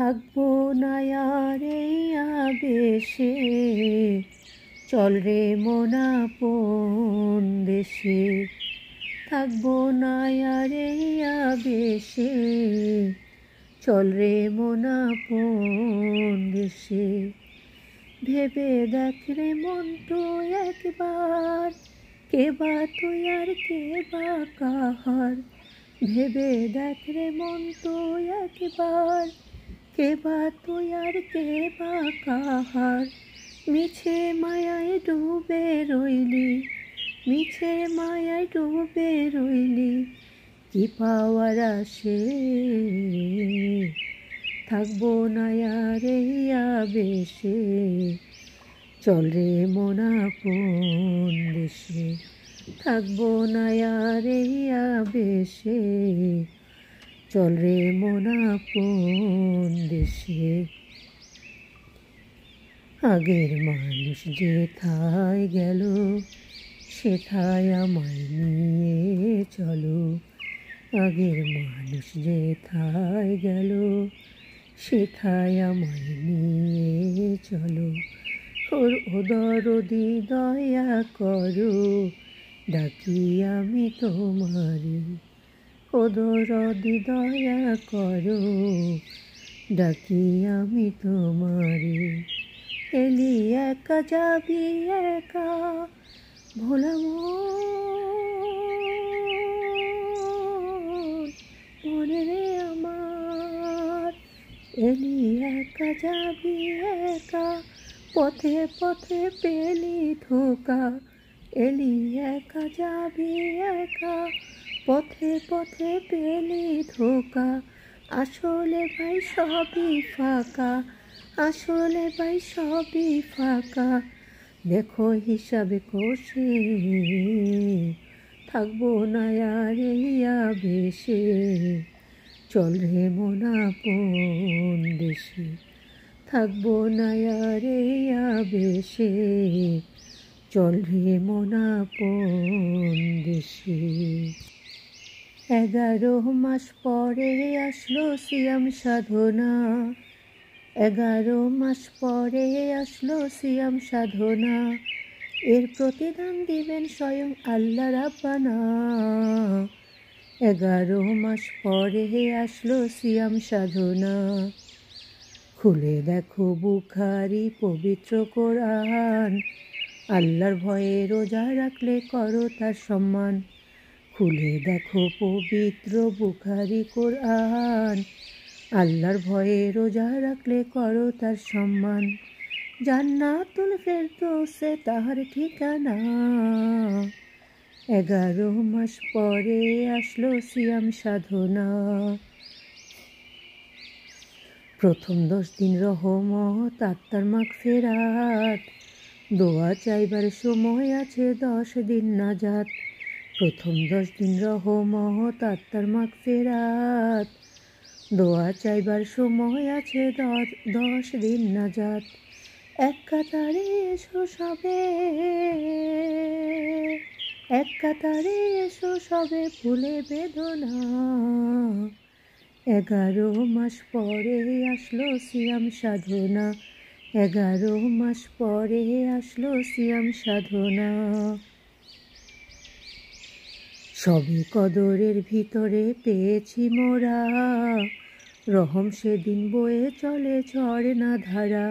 থাকবো নায়ারে আবেশে চল রে পন দেশে থাকবো নায়ারে আবেশে চল রে পন দেশে ভেবে দেখ রে মন তো একবার কে বা তুই আর কে বা কাহার ভেবে দেখ রে মন তো একবার কে বা তুই আর কে বা কাহার মিছে মায়ায় ডুবে রইলি মিছে মায়ায় ডুবে রইলি কি পাওয়ার আসে থাকবো না আর বেশে চল রে মোনাপন দেশে থাকবো না বেশে চল রে মোনা দেশে আগের মানুষ যে থায় গেল সে সেথায় আমায় নিয়ে চলো আগের মানুষ যেথায় গেল সেথায় আমায় নিয়ে চলো ওর ওদর দয়া করো ডাকি আমি তোমারি ওদরদি দয়া করো ডাকি আমি তোমারে এলি একা যাবি একা ভোলাম মনে রে আমার এলি একা যাবি একা পথে পথে পেলি ধোকা এলি একা যাবি একা পথে পথে পেলে ধোকা আসলে ভাই সবই ফাঁকা আসলে ভাই সবই ফাঁকা দেখো হিসাবে কষে থাকবো না আর ইয়া বেশে চল রে মোনা পন দেশে থাকবো না আর ইয়া বেশে চল রে মোনা পন দেশে এগারো মাস পরে আসলো সিয়াম সাধনা এগারো মাস পরে আসলো সিয়াম সাধনা এর প্রতিদান দিবেন স্বয়ং আল্লাহ রাব্বানা এগারো মাস পরে আসলো সিয়াম সাধনা খুলে দেখো বুখারি পবিত্র কোরআন আল্লাহর ভয়ে রোজা রাখলে করো তার সম্মান খুলে দেখো পবিত্র বুখারি কোরআন আল্লাহর ভয়ে রোজা রাখলে করো তার সম্মান জান্নাতুল ফেরদৌসে তাহার ঠিকানা এগারো মাস পরে আসলো সিয়াম সাধনা প্রথম দশ দিন রহমত আত্মার মাখ ফেরাত দোয়া চাইবার সময় আছে দশ দিন নাজাত প্রথম দশ দিন রহ মহৎ আত্মার ফেরাত দোয়া চাইবার সময় আছে দশ দিন নাজাত এক কাতারে এসো সবে এক কাতারে এসো সবে ভুলে বেদনা এগারো মাস পরে আসলো সিয়াম সাধনা এগারো মাস পরে আসলো সিয়াম সাধনা সবে কদরের ভিতরে পেয়েছি মোরা রহম সেদিন বয়ে চলে চড়ে না ধারা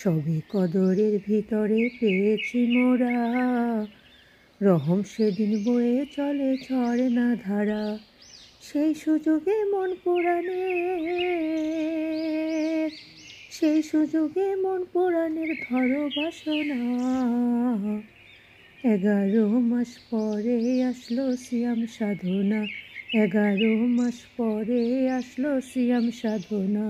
সবে কদরের ভিতরে পেয়েছি মোরা রহম সেদিন বয়ে চলে ছড়ে না ধারা সেই সুযোগে মন পুরাণে সেই সুযোগে মন পুরাণের ধরো বাসনা এগারো মাস পরে আসলো সিয়াম সাধনা এগারো মাস পরে আসলো সিয়াম সাধনা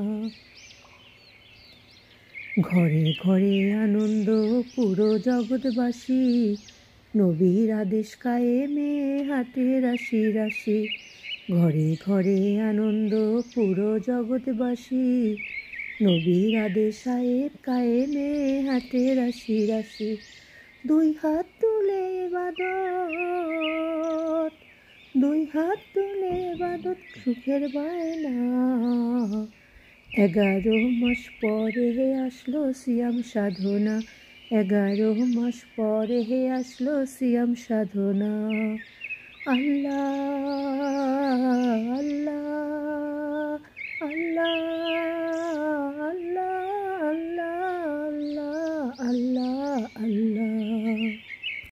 ঘরে ঘরে আনন্দ পুরো জগৎবাসী নবীর আদেশ কায়ে মে হাতে রাশি রাশি ঘরে ঘরে আনন্দ পুরো জগৎবাসী নবীর আদেশ কায়ে মে হাতে রাশি রাশি দুই হাত বাদত দুই হাত তুলে বাদত সুখের বায়না এগারো মাস পরে হে আসলো সিয়াম সাধনা এগারো মাস পরে হে আসলো সিয়াম সাধনা আল্লাহ